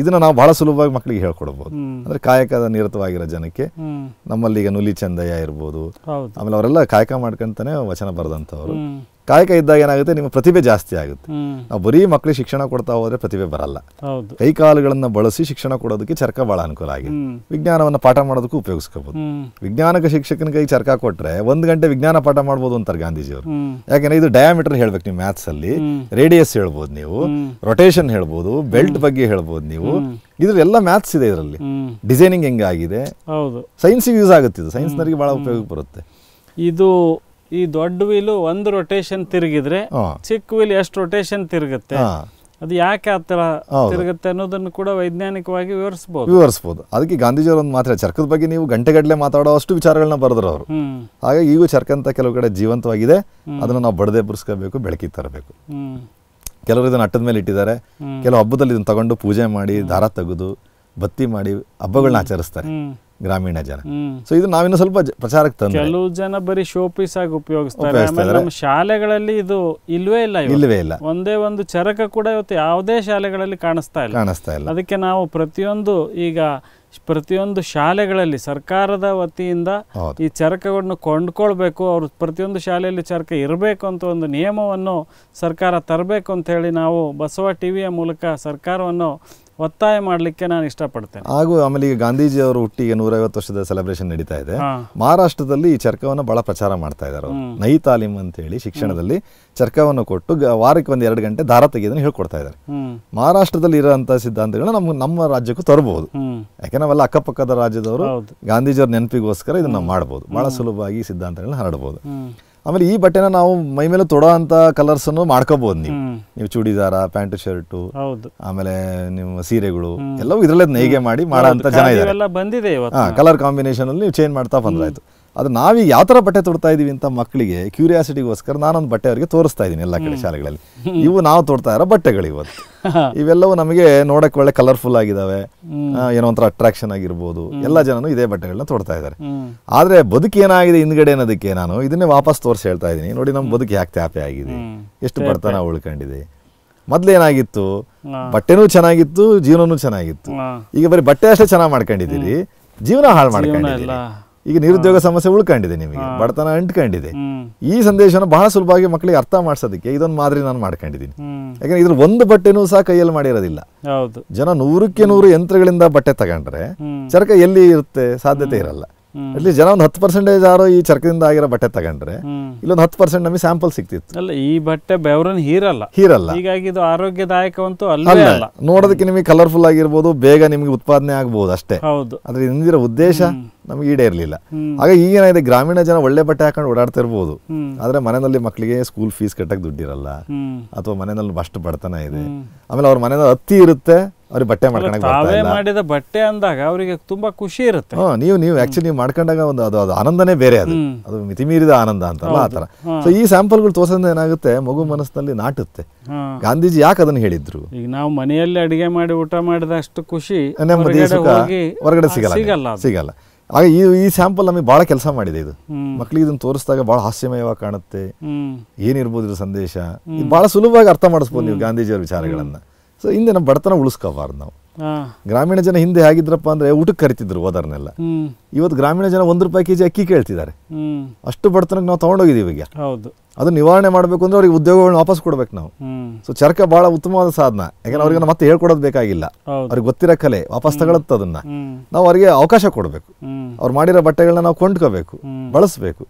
ಇದನ್ನ ನಾವು ಬಹಳ ಸುಲಭವಾಗಿ ಮಕ್ಕಳಿಗೆ ಹೇಳ್ಕೊಡ್ಬೋದು ಅಂದ್ರೆ ಕಾಯಕದ ನಿರತವಾಗಿರೋ ಜನಕ್ಕೆ ನಮ್ಮಲ್ಲಿ ಈಗ ನುಲಿ ಚಂದಯ್ಯ ಇರ್ಬೋದು ಆಮೇಲೆ ಅವರೆಲ್ಲ ಕಾಯಕ ಮಾಡ್ಕೊಂತಾನೆ ವಚನ ಬರೆದಂಥವ್ರು ಕಾಯಕ ಇದ್ದಾಗ ಏನಾಗುತ್ತೆ ನಿಮ್ಮ ಪ್ರತಿಭೆ ಜಾಸ್ತಿ ಆಗುತ್ತೆ ನಾವು ಬರೀ ಮಕ್ಕಳಿಗೆ ಶಿಕ್ಷಣ ಕೊಡ್ತಾ ಹೋದ್ರೆ ಪ್ರತಿಭೆ ಬರಲ್ಲ ಕೈ ಬಳಸಿ ಶಿಕ್ಷಣ ಕೊಡೋದಕ್ಕೆ ಚರ್ಕ ಬಹಳ ಅನುಕೂಲ ಆಗಿದೆ ವಿಜ್ಞಾನವನ್ನು ಪಾಠ ಮಾಡೋದಕ್ಕೂ ಉಪಯೋಗಿಸ್ಕೋಬಹುದು ವಿಜ್ಞಾನಕ ಶಿಕ್ಷಕನ ಕೈ ಚರ್ಕ ಕೊಟ್ರೆ ಒಂದು ಗಂಟೆ ವಿಜ್ಞಾನ ಪಾಠ ಮಾಡ್ಬೋದು ಅಂತಾರೆ ಗಾಂಧೀಜಿಯವರು ಯಾಕಂದ್ರೆ ಇದು ಡಯಾಮೀಟರ್ ಹೇಳ್ಬೇಕು ನೀವು ಮ್ಯಾಥ್ಸ್ ಅಲ್ಲಿ ರೇಡಿಯಸ್ ಹೇಳ್ಬೋದು ನೀವು ರೊಟೇಷನ್ ಹೇಳ್ಬೋದು ಬೆಲ್ಟ್ ಬಗ್ಗೆ ಹೇಳ್ಬೋದು ನೀವು ಇದ್ರಲ್ಲಿ ಮ್ಯಾಥ್ಸ್ ಇದೆ ಇದರಲ್ಲಿ ಡಿಸೈನಿಂಗ್ ಹೆಂಗಾಗಿದೆ ಸೈನ್ಸ್ ಯೂಸ್ ಆಗುತ್ತೆ ಇದು ಸೈನ್ಸ್ನವರಿಗೆ ಬಹಳ ಉಪಯೋಗ ಬರುತ್ತೆ ಇದು ಈ ದೊಡ್ಡ ವೀಲು ಒಂದು ರೊಟೇಷನ್ ತಿರುಗಿದ್ರೆ ಚಿಕ್ಕ ವೀಲ್ ಎಷ್ಟು ರೊಟೇಷನ್ ತಿರುಗುತ್ತೆ ಅದು ಯಾಕೆ ಆ ಥರ ತಿರುಗುತ್ತೆ ಅನ್ನೋದನ್ನು ಕೂಡ ವೈಜ್ಞಾನಿಕವಾಗಿ ವಿವರಿಸಬಹುದು ವಿವರಿಸಬಹುದು ಅದಕ್ಕೆ ಗಾಂಧೀಜಿಯವರು ಒಂದು ಮಾತ್ರ ಚರ್ಕದ ಬಗ್ಗೆ ನೀವು ಗಂಟೆಗಟ್ಟಲೆ ಮಾತಾಡೋ ಅಷ್ಟು ವಿಚಾರಗಳನ್ನ ಬರೆದ್ರು ಅವರು ಹಾಗಾಗಿ ಈಗೂ ಚರ್ಕ ಅಂತ ಕೆಲವು ಕಡೆ ಜೀವಂತವಾಗಿದೆ ಅದನ್ನು ನಾವು ಬಡದೆ ಪುರಿಸ್ಕೋಬೇಕು ಬೆಳಕಿ ತರಬೇಕು ಕೆಲವರು ಇದನ್ನು ಅಟ್ಟದ ಮೇಲೆ ಇಟ್ಟಿದ್ದಾರೆ ಕೆಲವು ಹಬ್ಬದಲ್ಲಿ ಇದನ್ನು ತಗೊಂಡು ಪೂಜೆ ಮಾಡಿ ದಾರ ತೆಗೆದು ಬತ್ತಿ ಮಾಡಿ ಹಬ್ಬಗಳನ್ನ ಆಚರಿಸ್ತಾರೆ ಗ್ರಾಮೀಣ ಜನ ಸೊ ಇದು ನಾವಿನ್ನು ಸ್ವಲ್ಪ ಪ್ರಚಾರಕ್ಕೆ ಕೆಲವು ಜನ ಬರೀ ಶೋ ಪೀಸ್ ಆಗಿ ಉಪಯೋಗಿಸ್ತಾರೆ ನಮ್ಮ ಶಾಲೆಗಳಲ್ಲಿ ಇದು ಇಲ್ವೇ ಇಲ್ಲ ಇಲ್ವೇ ಇಲ್ಲ ಒಂದೇ ಒಂದು ಚರಕ ಕೂಡ ಇವತ್ತು ಯಾವುದೇ ಶಾಲೆಗಳಲ್ಲಿ ಕಾಣಿಸ್ತಾ ಇಲ್ಲ ಕಾಣಿಸ್ತಾ ಇಲ್ಲ ಅದಕ್ಕೆ ನಾವು ಪ್ರತಿಯೊಂದು ಈಗ ಪ್ರತಿಯೊಂದು ಶಾಲೆಗಳಲ್ಲಿ ಸರ್ಕಾರದ ವತಿಯಿಂದ ಈ ಚರಕಗಳನ್ನು ಕೊಂಡ್ಕೊಳ್ಬೇಕು ಅವ್ರು ಪ್ರತಿಯೊಂದು ಶಾಲೆಯಲ್ಲಿ ಚರಕ ಇರಬೇಕು ಅಂತ ಒಂದು ನಿಯಮವನ್ನು ಸರ್ಕಾರ ತರಬೇಕು ಅಂತ ಹೇಳಿ ನಾವು ಬಸವ ಟಿವಿಯ ಮೂಲಕ ಸರ್ಕಾರವನ್ನು ಒತ್ತಾಯ ಮಾಡಲಿಕ್ಕೆ ನಾನು ಇಷ್ಟಪಡ್ತೇನೆ ಹಾಗೂ ಆಮೇಲೆ ಈಗ ಗಾಂಧೀಜಿ ಅವರು ಹುಟ್ಟಿಗೆ ನೂರೈವತ್ತು ವರ್ಷದ ಸೆಲೆಬ್ರೇಷನ್ ನಡೀತಾ ಇದೆ ಮಹಾರಾಷ್ಟ್ರದಲ್ಲಿ ಈ ಚರ್ಕವನ್ನು ಬಹಳ ಪ್ರಚಾರ ಮಾಡ್ತಾ ಇದ್ದಾರೆ ನೈ ತಾಲೀಮ್ ಅಂತ ಹೇಳಿ ಶಿಕ್ಷಣದಲ್ಲಿ ಚರ್ಕವನ್ನು ಕೊಟ್ಟು ವಾರಕ್ಕೆ ಒಂದು ಎರಡು ಗಂಟೆ ದಾರ ತೆಗೆಯೋದನ್ನು ಹೇಳ್ಕೊಡ್ತಾ ಇದ್ದಾರೆ ಮಹಾರಾಷ್ಟ್ರದಲ್ಲಿ ಇರುವಂತಹ ಸಿದ್ಧಾಂತಗಳನ್ನ ನಮ್ಗೆ ನಮ್ಮ ರಾಜ್ಯಕ್ಕೂ ತರಬಹುದು ಯಾಕೆಂದ್ರೆ ನಾವೆಲ್ಲ ಅಕ್ಕಪಕ್ಕದ ರಾಜ್ಯದವರು ಗಾಂಧೀಜಿಯವ್ರ ನೆನಪಿಗೋಸ್ಕರ ಇದನ್ನ ಮಾಡಬಹುದು ಬಹಳ ಸುಲಭವಾಗಿ ಸಿದ್ಧಾಂತಗಳನ್ನ ಹರಡಬಹುದು ಆಮೇಲೆ ಈ ಬಟ್ಟೆನ ನಾವು ಮೈ ಮೇಲೆ ತೊಡೋ ಅಂತ ಕಲರ್ಸ್ ಅನ್ನು ಮಾಡ್ಕೋಬಹುದು ನೀವು ನೀವು ಚೂಡಿದಾರ ಪ್ಯಾಂಟ್ ಶರ್ಟ್ ಆಮೇಲೆ ನಿಮ್ಮ ಸೀರೆಗಳು ಎಲ್ಲವೂ ಇದ್ರಲ್ಲೇ ನೈಗೆ ಮಾಡಿ ಮಾಡೋ ಜನ ಇದೆ ಕಲರ್ ಕಾಂಬಿನೇಷನ್ ಅಲ್ಲಿ ನೀವು ಚೇಂಜ್ ಮಾಡ್ತಾ ಬಂದ್ರಾಯ್ತು ಅದು ನಾವೀಗ ಯಾವ ಥರ ಬಟ್ಟೆ ತೊಡ್ತಾ ಇದ್ದೀವಿ ಅಂತ ಮಕ್ಕಳಿಗೆ ಕ್ಯೂರಿಯಾಸಿಟಿಗೋಸ್ಕರ ನಾನೊಂದು ಬಟ್ಟೆ ಅವರಿಗೆ ತೋರಿಸ್ತಾ ಇದ್ದೀನಿ ಎಲ್ಲ ಕಡೆ ಶಾಲೆಗಳಲ್ಲಿ ಇವು ನಾವು ತೊಡ್ತಾ ಇರೋ ಬಟ್ಟೆಗಳು ಇವತ್ತು <laughs> ಇವೆಲ್ಲವೂ ನಮಗೆ ನೋಡಕ್ಕೆ ಒಳ್ಳೆ ಕಲರ್ಫುಲ್ ಆಗಿದ್ದಾವೆ ಏನೋ ಒಂಥರ ಅಟ್ರಾಕ್ಷನ್ ಆಗಿರ್ಬೋದು ಎಲ್ಲ ಜನನು ಇದೇ ಬಟ್ಟೆಗಳನ್ನ ತೊಡ್ತಾ ಇದ್ದಾರೆ ಆದರೆ ಬದುಕು ಏನಾಗಿದೆ ಹಿಂದ್ಗಡೆ ಅನ್ನೋದಕ್ಕೆ ನಾನು ಇದನ್ನೇ ವಾಪಸ್ ತೋರಿಸಿ ಹೇಳ್ತಾ ಇದ್ದೀನಿ ನೋಡಿ ನಮ್ಮ ಬದುಕು ಯಾಕೆ ತ್ಯಾಪೆ ಆಗಿದೆ ಎಷ್ಟು ಬಡತನ ಉಳ್ಕೊಂಡಿದೆ ಮೊದ್ಲೇನಾಗಿತ್ತು ಬಟ್ಟೆನೂ ಚೆನ್ನಾಗಿತ್ತು ಜೀವನನೂ ಚೆನ್ನಾಗಿತ್ತು ಈಗ ಬರೀ ಬಟ್ಟೆ ಅಷ್ಟೇ ಚೆನ್ನಾಗಿ ಮಾಡ್ಕೊಂಡಿದ್ದೀರಿ ಜೀವನ ಹಾಳು ಮಾಡ್ಕೊಂಡಿಲ್ಲ ಈಗ ನಿರುದ್ಯೋಗ ಸಮಸ್ಯೆ ಉಳ್ಕೊಂಡಿದೆ ನಿಮಗೆ ಬಡತನ ಅಂಟ್ಕೊಂಡಿದೆ ಈ ಸಂದೇಶನ ಬಹಳ ಸುಲಭವಾಗಿ ಮಕ್ಕಳಿಗೆ ಅರ್ಥ ಮಾಡಿಸೋದಕ್ಕೆ ಇದೊಂದು ಮಾದರಿ ನಾನು ಮಾಡ್ಕೊಂಡಿದ್ದೀನಿ ಯಾಕಂದ್ರೆ ಇದ್ರ ಒಂದು ಬಟ್ಟೆನೂ ಸಹ ಕೈಯಲ್ಲಿ ಮಾಡಿರೋದಿಲ್ಲ ಜನ ನೂರಕ್ಕೆ ನೂರು ಯಂತ್ರಗಳಿಂದ ಬಟ್ಟೆ ತಗೊಂಡ್ರೆ ಚರಕ ಎಲ್ಲಿ ಇರುತ್ತೆ ಸಾಧ್ಯತೆ ಇರಲ್ಲ ಅಲ್ಲಿ ಜನ ಒಂದು ಹತ್ತು ಪರ್ಸೆಂಟೇಜ್ ಯಾರು ಈ ಚರ್ಕದಿಂದ ಆಗಿರೋ ಬಟ್ಟೆ ತಗೊಂಡ್ರೆ ಇಲ್ಲೊಂದು ಹತ್ತು ಪರ್ಸೆಂಟ್ ನಮಗೆ ಸ್ಯಾಂಪಲ್ ಸಿಕ್ತಿತ್ತು ಅಲ್ಲ ಈ ಬಟ್ಟೆ ಬೆವರನ್ ಹೀರಲ್ಲ ಹೀರಲ್ಲ ಹೀಗಾಗಿ ಇದು ಆರೋಗ್ಯದಾಯಕವಂತೂ ಅಲ್ಲ ನೋಡೋದಕ್ಕೆ ನಿಮಗೆ ಕಲರ್ಫುಲ್ ಆಗಿರ್ಬೋದು ಬೇಗ ನಿಮಗೆ ಉತ್ಪಾದನೆ ಆಗ್ಬೋದು ಅಷ್ಟೇ ಹೌದು ಆದ್ರೆ ಹಿಂದಿರೋ ಉದ್ದೇಶ ನಮ್ಗೆ ಈಡೇರಲಿಲ್ಲ ಆಗ ಈಗೇನಾಗಿದೆ ಗ್ರಾಮೀಣ ಜನ ಒಳ್ಳೆ ಬಟ್ಟೆ ಹಾಕೊಂಡು ಓಡಾಡ್ತಾ ಇರ್ಬೋದು ಆದ್ರೆ ಮನೆಯಲ್ಲಿ ಮಕ್ಕಳಿಗೆ ಸ್ಕೂಲ್ ಫೀಸ್ ಕಟ್ಟಕ್ಕೆ ದುಡ್ಡಿರಲ್ಲ ಅಥವಾ ಮನೆಯಲ್ಲಿ ಅಷ್ಟು ಬಡತನ ಇದೆ ಆಮೇಲೆ ಅವ್ರ ಮನೆಯಲ್ಲಿ ಹತ್ತಿ ಇರುತ್ತೆ ಅವ್ರಿಗೆ ಬಟ್ಟೆ ತಾವೇ ಮಾಡಿದ ಬಟ್ಟೆ ಅಂದಾಗ ಅವರಿಗೆ ತುಂಬಾ ಖುಷಿ ಇರುತ್ತೆ ನೀವು ನೀವು ಆಕ್ಚುಲಿ ಮಾಡ್ಕೊಂಡಾಗ ಒಂದು ಅದು ಅದು ಆನಂದನೇ ಬೇರೆ ಅದು ಅದು ಮಿತಿ ಮೀರಿದ ಆನಂದ ಅಂತ ಆ ತರ ಸೊ ಈ ಸ್ಯಾಂಪಲ್ಗಳು ತೋರ್ಸೋದ್ ಏನಾಗುತ್ತೆ ಮಗು ಮನಸ್ಸಿನಲ್ಲಿ ನಾಟುತ್ತೆ ಗಾಂಧೀಜಿ ಯಾಕೆ ಅದನ್ನ ಹೇಳಿದ್ರು ಈಗ ನಾವು ಮನೆಯಲ್ಲಿ ಅಡಿಗೆ ಮಾಡಿ ಊಟ ಮಾಡಿದ ಅಷ್ಟು ಖುಷಿ ಹೊರಗಡೆ ಸಿಗಲ್ಲ ಸಿಗಲ್ಲ ಆಗ ಈ ಈ ಸ್ಯಾಂಪಲ್ ನಮಗೆ ಬಹಳ ಕೆಲಸ ಮಾಡಿದೆ ಇದು ಮಕ್ಕಳಿಗೆ ಇದನ್ನು ತೋರಿಸಿದಾಗ ಬಹಳ ಹಾಸ್ಯಮಯವಾಗಿ ಕಾಣುತ್ತೆ ಏನಿರ್ಬೋದು ಸಂದೇಶ ಬಹಳ ಸುಲಭವಾಗಿ ಅರ್ಥ ಮಾಡಿಸ್ಬೋದು ನೀವು ಗಾಂಧೀಜಿಯವ್ರ ವಿಚಾರಗಳನ್ನ ಸೊ ಹಿಂದೆ ನಮ್ಮ ಬಡತನ ಉಳಿಸ್ಕೋಬಾರ್ದು ನಾವು ಗ್ರಾಮೀಣ ಜನ ಹಿಂದೆ ಹೇಗಿದ್ರಪ್ಪ ಅಂದ್ರೆ ಊಟಕ್ಕೆ ಕರಿತಿದ್ರು ಓದರ್ನೆಲ್ಲ ಇವತ್ತು ಗ್ರಾಮೀಣ ಜನ ಒಂದ್ ರೂಪಾಯಿ ಕೆಜಿ ಅಕ್ಕಿ ಕೇಳ್ತಿದ್ದಾರೆ ಅಷ್ಟು ಬಡತನಕ್ಕೆ ನಾವು ತಗೊಂಡೋಗಿದ್ದೀವಿ ಈಗ ಅದು ನಿವಾರಣೆ ಮಾಡಬೇಕು ಅಂದ್ರೆ ಅವ್ರಿಗೆ ಉದ್ಯೋಗಗಳನ್ನ ವಾಪಸ್ ಕೊಡ್ಬೇಕು ನಾವು ಸೊ ಚರ್ಕ ಬಹಳ ಉತ್ತಮವಾದ ಸಾಧನ ಯಾಕಂದ್ರೆ ಅವ್ರಿಗೆ ಮತ್ತೆ ಹೇಳ್ಕೊಡೋದು ಬೇಕಾಗಿಲ್ಲ ಅವ್ರಿಗೆ ಗೊತ್ತಿರೋ ಕಲೆ ವಾಪಸ್ ತಗೊಳತ್ತ ಅದನ್ನ ನಾವು ಅವರಿಗೆ ಅವಕಾಶ ಕೊಡಬೇಕು ಅವ್ರು ಮಾಡಿರೋ ಬಟ್ಟೆಗಳನ್ನ ನಾವು ಕೊಂಡ್ಕೋಬೇಕು ಬಳಸಬೇಕು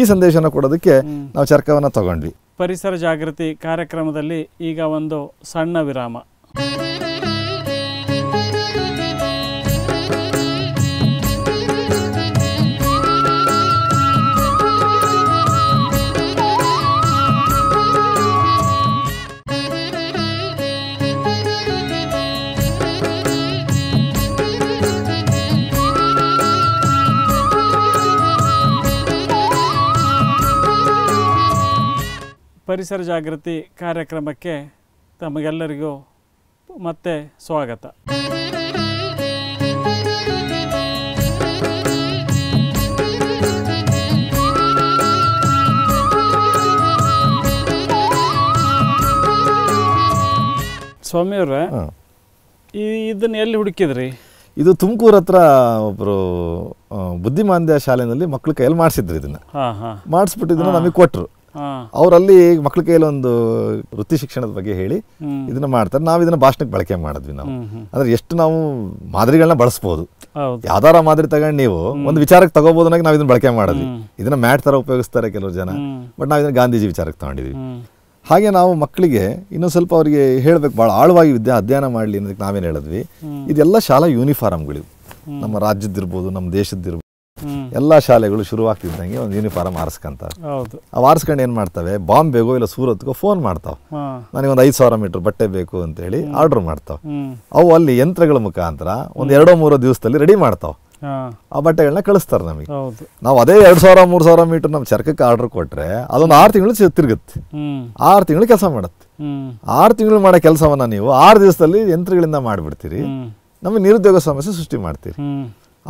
ಈ ಸಂದೇಶನ ಕೊಡೋದಕ್ಕೆ ನಾವು ಚರ್ಕವನ್ನ ತಗೊಂಡ್ವಿ ಪರಿಸರ ಜಾಗೃತಿ ಕಾರ್ಯಕ್ರಮದಲ್ಲಿ ಈಗ ಒಂದು ಸಣ್ಣ ವಿರಾಮ ಪರಿಸರ ಜಾಗೃತಿ ಕಾರ್ಯಕ್ರಮಕ್ಕೆ ತಮಗೆಲ್ಲರಿಗೂ ಮತ್ತೆ ಸ್ವಾಗತ ಸ್ವಾಮಿಯವ್ರೆ ಈ ಇದನ್ನ ಎಲ್ಲಿ ಹುಡುಕಿದ್ರಿ ಇದು ತುಮಕೂರು ಹತ್ರ ಒಬ್ಬರು ಬುದ್ಧಿಮಾಂದ್ಯ ಶಾಲೆಯಲ್ಲಿ ಮಕ್ಕಳು ಕೈಯಲ್ಲಿ ಮಾಡಿಸಿದ್ರು ಇದನ್ನ ಮಾಡಿಸ್ಬಿಟ್ಟಿದ್ರು ನಮಗೆ ಕೊಟ್ಟರು ಅವರಲ್ಲಿ ಮಕ್ಳ ಕೈಯಲ್ಲಿ ವೃತ್ತಿ ಶಿಕ್ಷಣದ ಬಗ್ಗೆ ಹೇಳಿ ಇದನ್ನ ಮಾಡ್ತಾರೆ ನಾವು ಇದನ್ನ ಭಾಷಣಕ್ಕೆ ಬಳಕೆ ಮಾಡಿದ್ವಿ ನಾವು ಅಂದ್ರೆ ಎಷ್ಟು ನಾವು ಮಾದರಿಗಳನ್ನ ಬಳಸಬಹುದು ಯಾವ್ದಾರ ಮಾದರಿ ತಗೊಂಡು ನೀವು ಒಂದು ವಿಚಾರಕ್ಕೆ ತಗೋಬಹುದು ನಾವು ಇದನ್ನ ಬಳಕೆ ಮಾಡಿದ್ವಿ ಇದನ್ನ ಮ್ಯಾಟ್ ತರ ಉಪಯೋಗಿಸ್ತಾರೆ ಕೆಲವರು ಜನ ಬಟ್ ನಾವು ಇದನ್ನ ಗಾಂಧೀಜಿ ವಿಚಾರಕ್ಕೆ ತಗೊಂಡಿದ್ವಿ ಹಾಗೆ ನಾವು ಮಕ್ಕಳಿಗೆ ಇನ್ನೊಂದ್ ಸ್ವಲ್ಪ ಅವರಿಗೆ ಹೇಳಬೇಕು ಭಾಳ ಆಳವಾಗಿ ವಿದ್ಯೆ ಅಧ್ಯಯನ ಮಾಡಲಿ ಅನ್ನೋದಕ್ಕೆ ನಾವೇನು ಹೇಳಿದ್ವಿ ಇದೆಲ್ಲ ಶಾಲಾ ಯೂನಿಫಾರ್ಮ್ಗಳಿವು ನಮ್ಮ ರಾಜ್ಯದ್ದಿರ್ಬೋದು ನಮ್ಮ ದೇಶದ್ದಿರ್ಬೋದು ಎಲ್ಲ ಶಾಲೆಗಳು ಶುರುವಾಗ್ತಿದ್ದಂಗೆ ಒಂದು ಯೂನಿಫಾರ್ಮ್ ಆರಿಸ್ಕೊಂತ ಅವು ಆರಿಸ್ಕೊಂಡು ಏನು ಮಾಡ್ತವೆ ಬಾಂಬೆಗೋ ಇಲ್ಲ ಸೂರತ್ಗೋ ಫೋನ್ ಮಾಡ್ತಾವೆ ಒಂದ್ ಐದು ಸಾವಿರ ಮೀಟರ್ ಬಟ್ಟೆ ಬೇಕು ಅಂತೇಳಿ ಆರ್ಡರ್ ಮಾಡ್ತಾವೆ ಅವು ಅಲ್ಲಿ ಯಂತ್ರಗಳ ಮುಖಾಂತರ ಒಂದು ಎರಡೋ ಮೂರೋ ದಿವಸದಲ್ಲಿ ರೆಡಿ ಮಾಡ್ತಾವೆ ಆ ಬಟ್ಟೆಗಳನ್ನ ಕಳಿಸ್ತಾರೆ ನಮಗೆ ನಾವು ಅದೇ ಎರಡು ಸಾವಿರ ಮೂರು ಸಾವಿರ ಮೀಟರ್ ನಮ್ಮ ಚರ್ಕಕ್ಕೆ ಆರ್ಡರ್ ಕೊಟ್ಟರೆ ಅದೊಂದು ಆರು ತಿಂಗಳು ತಿರುಗುತ್ತೆ ಆರು ತಿಂಗಳು ಕೆಲಸ ಮಾಡುತ್ತೆ ಆರು ತಿಂಗಳು ಮಾಡೋ ಕೆಲಸವನ್ನ ನೀವು ಆರು ದಿವಸದಲ್ಲಿ ಯಂತ್ರಗಳಿಂದ ಮಾಡಿಬಿಡ್ತೀರಿ ನಮಗೆ ನಿರುದ್ಯೋಗ ಸಮಸ್ಯೆ ಸೃಷ್ಟಿ ಮಾಡ್ತೀರಿ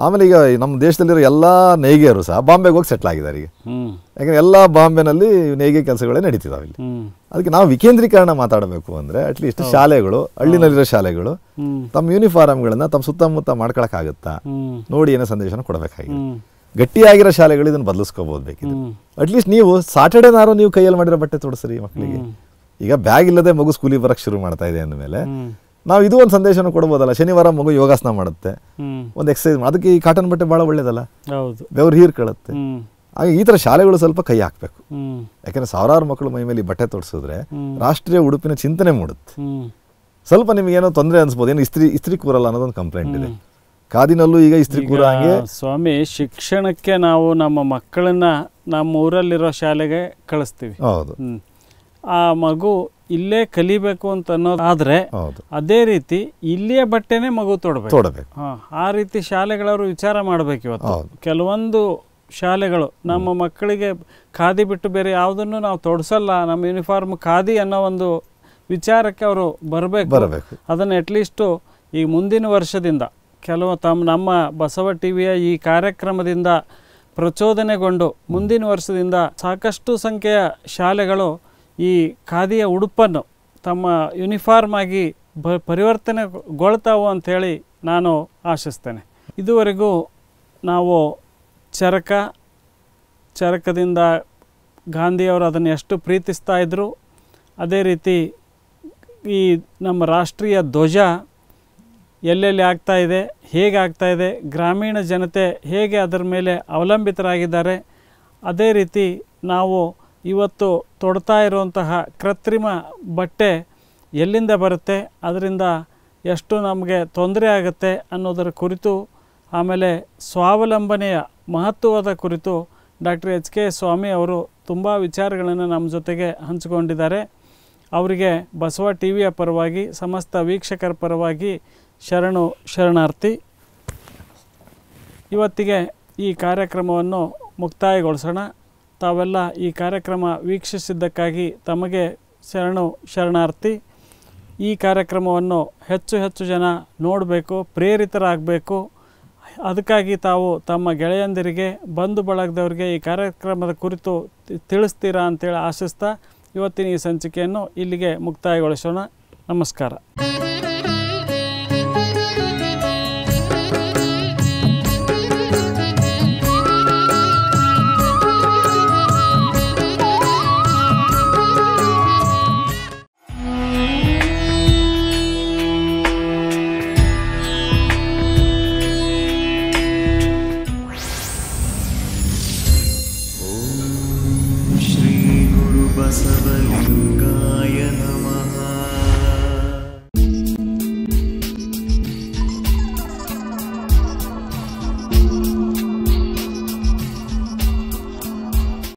ಆಮೇಲೆ ಈಗ ನಮ್ಮ ದೇಶದಲ್ಲಿರೋ ಎಲ್ಲ ನೇಯ್ಗೆಯರು ಸಹ ಬಾಂಬೆಗೆ ಹೋಗಿ ಸೆಟ್ಲ್ ಆಗಿದ್ದಾರೆ ಈಗ ಯಾಕಂದರೆ ಎಲ್ಲ ಬಾಂಬೆನಲ್ಲಿ ನೇಯ್ಗೆ ಕೆಲಸಗಳೇ ನಡೀತಿದ್ದಾವೆ ಇಲ್ಲಿ ಅದಕ್ಕೆ ನಾವು ವಿಕೇಂದ್ರೀಕರಣ ಮಾತಾಡಬೇಕು ಅಂದರೆ ಅಟ್ಲೀಸ್ಟ್ ಶಾಲೆಗಳು ಹಳ್ಳಿನಲ್ಲಿರೋ ಶಾಲೆಗಳು ತಮ್ಮ ಯೂನಿಫಾರ್ಮ್ಗಳನ್ನು ತಮ್ಮ ಸುತ್ತಮುತ್ತ ಮಾಡ್ಕೊಳಕ್ಕಾಗುತ್ತಾ ನೋಡಿ ಏನೋ ಸಂದೇಶನ ಕೊಡಬೇಕಾಗಿದೆ ಗಟ್ಟಿಯಾಗಿರೋ ಶಾಲೆಗಳು ಇದನ್ನು ಬದಲಿಸ್ಕೋಬೋದು ಬೇಕಿದೆ ಅಟ್ಲೀಸ್ಟ್ ನೀವು ಸಾಟರ್ಡೇನಾರು ನೀವು ಕೈಯಲ್ಲಿ ಮಾಡಿರೋ ಬಟ್ಟೆ ತೋರಿಸ್ರಿ ಮಕ್ಕಳಿಗೆ ಈಗ ಬ್ಯಾಗ್ ಇಲ್ಲದೆ ಮಗು ಸ್ಕೂಲಿಗೆ ಬರಕ್ಕೆ ಶುರು ಮಾಡ್ತಾ ಇದೆ ಅಂದಮೇಲೆ ನಾವು ಇದು ಒಂದು ಸಂದೇಶನ ಕೊಡ್ಬೋದಲ್ಲ ಶನಿವಾರ ಮಗು ಯೋಗಾಸನ ಮಾಡುತ್ತೆ ಒಂದು ಎಕ್ಸಸೈಸ್ ಅದಕ್ಕೆ ಈ ಕಾಟನ್ ಬಟ್ಟೆ ಭಾಳ ಒಳ್ಳೇದಲ್ಲ ಬೆವ್ರು ಕಳುತ್ತೆ ಹಾಗೆ ಈ ತರ ಶಾಲೆಗಳು ಸ್ವಲ್ಪ ಕೈ ಹಾಕ್ಬೇಕು ಯಾಕಂದ್ರೆ ಸಾವಿರಾರು ಮಕ್ಕಳು ಮೈ ಮೇಲೆ ಬಟ್ಟೆ ತೋರಿಸಿದ್ರೆ ರಾಷ್ಟ್ರೀಯ ಉಡುಪಿನ ಚಿಂತನೆ ಮೂಡುತ್ತೆ ಸ್ವಲ್ಪ ಏನೋ ತೊಂದರೆ ಅನ್ಸ್ಬೋದು ಏನು ಇಸ್ತ್ರಿ ಇಸ್ತ್ರಿ ಕೂರಲ್ಲ ಅನ್ನೋದೊಂದು ಕಂಪ್ಲೇಂಟ್ ಇದೆ ಕಾದಿನಲ್ಲೂ ಈಗ ಇಸ್ತ್ರಿ ಕೂರ ಹಾಗೆ ಸ್ವಾಮಿ ಶಿಕ್ಷಣಕ್ಕೆ ನಾವು ನಮ್ಮ ಮಕ್ಕಳನ್ನ ನಮ್ಮ ಊರಲ್ಲಿರೋ ಶಾಲೆಗೆ ಕಳಿಸ್ತೀವಿ ಹೌದು ಆ ಮಗು ಇಲ್ಲೇ ಕಲಿಬೇಕು ಅಂತ ಅನ್ನೋದು ಆದರೆ ಅದೇ ರೀತಿ ಇಲ್ಲಿಯ ಬಟ್ಟೆನೆ ಮಗು ತೊಡಬೇಕು ಆ ರೀತಿ ಶಾಲೆಗಳವರು ವಿಚಾರ ಮಾಡ್ಬೇಕು ಇವತ್ತು ಕೆಲವೊಂದು ಶಾಲೆಗಳು ನಮ್ಮ ಮಕ್ಕಳಿಗೆ ಖಾದಿ ಬಿಟ್ಟು ಬೇರೆ ಯಾವುದನ್ನು ನಾವು ತೊಡಸಲ್ಲ ನಮ್ಮ ಯೂನಿಫಾರ್ಮ್ ಖಾದಿ ಅನ್ನೋ ಒಂದು ವಿಚಾರಕ್ಕೆ ಅವರು ಬರಬೇಕು ಬರಬೇಕು ಅದನ್ನು ಅಟ್ಲೀಸ್ಟು ಈ ಮುಂದಿನ ವರ್ಷದಿಂದ ಕೆಲವು ತಮ್ಮ ನಮ್ಮ ಬಸವ ಟಿವಿಯ ಈ ಕಾರ್ಯಕ್ರಮದಿಂದ ಪ್ರಚೋದನೆಗೊಂಡು ಮುಂದಿನ ವರ್ಷದಿಂದ ಸಾಕಷ್ಟು ಸಂಖ್ಯೆಯ ಶಾಲೆಗಳು ಈ ಖಾದಿಯ ಉಡುಪನ್ನು ತಮ್ಮ ಯೂನಿಫಾರ್ಮ್ ಆಗಿ ಬ ಪರಿವರ್ತನೆಗೊಳ್ತಾವು ಅಂಥೇಳಿ ನಾನು ಆಶಿಸ್ತೇನೆ ಇದುವರೆಗೂ ನಾವು ಚರಕ ಚರಕದಿಂದ ಗಾಂಧಿಯವರು ಅದನ್ನು ಎಷ್ಟು ಪ್ರೀತಿಸ್ತಾ ಇದ್ದರು ಅದೇ ರೀತಿ ಈ ನಮ್ಮ ರಾಷ್ಟ್ರೀಯ ಧ್ವಜ ಎಲ್ಲೆಲ್ಲಿ ಆಗ್ತಾಯಿದೆ ಹೇಗೆ ಆಗ್ತಾಯಿದೆ ಗ್ರಾಮೀಣ ಜನತೆ ಹೇಗೆ ಅದರ ಮೇಲೆ ಅವಲಂಬಿತರಾಗಿದ್ದಾರೆ ಅದೇ ರೀತಿ ನಾವು ಇವತ್ತು ತೊಡ್ತಾ ಇರುವಂತಹ ಕೃತ್ರಿಮ ಬಟ್ಟೆ ಎಲ್ಲಿಂದ ಬರುತ್ತೆ ಅದರಿಂದ ಎಷ್ಟು ನಮಗೆ ತೊಂದರೆ ಆಗುತ್ತೆ ಅನ್ನೋದರ ಕುರಿತು ಆಮೇಲೆ ಸ್ವಾವಲಂಬನೆಯ ಮಹತ್ವದ ಕುರಿತು ಡಾಕ್ಟರ್ ಎಚ್ ಕೆ ಸ್ವಾಮಿ ಅವರು ತುಂಬ ವಿಚಾರಗಳನ್ನು ನಮ್ಮ ಜೊತೆಗೆ ಹಂಚಿಕೊಂಡಿದ್ದಾರೆ ಅವರಿಗೆ ಬಸವ ಟಿ ವಿಯ ಪರವಾಗಿ ಸಮಸ್ತ ವೀಕ್ಷಕರ ಪರವಾಗಿ ಶರಣು ಶರಣಾರ್ಥಿ ಇವತ್ತಿಗೆ ಈ ಕಾರ್ಯಕ್ರಮವನ್ನು ಮುಕ್ತಾಯಗೊಳಿಸೋಣ ತಾವೆಲ್ಲ ಈ ಕಾರ್ಯಕ್ರಮ ವೀಕ್ಷಿಸಿದ್ದಕ್ಕಾಗಿ ತಮಗೆ ಶರಣು ಶರಣಾರ್ಥಿ ಈ ಕಾರ್ಯಕ್ರಮವನ್ನು ಹೆಚ್ಚು ಹೆಚ್ಚು ಜನ ನೋಡಬೇಕು ಪ್ರೇರಿತರಾಗಬೇಕು ಅದಕ್ಕಾಗಿ ತಾವು ತಮ್ಮ ಗೆಳೆಯಂದಿರಿಗೆ ಬಂಧು ಬಳಗದವರಿಗೆ ಈ ಕಾರ್ಯಕ್ರಮದ ಕುರಿತು ತಿಳಿಸ್ತೀರಾ ಅಂತೇಳಿ ಆಶಿಸ್ತಾ ಇವತ್ತಿನ ಈ ಸಂಚಿಕೆಯನ್ನು ಇಲ್ಲಿಗೆ ಮುಕ್ತಾಯಗೊಳಿಸೋಣ ನಮಸ್ಕಾರ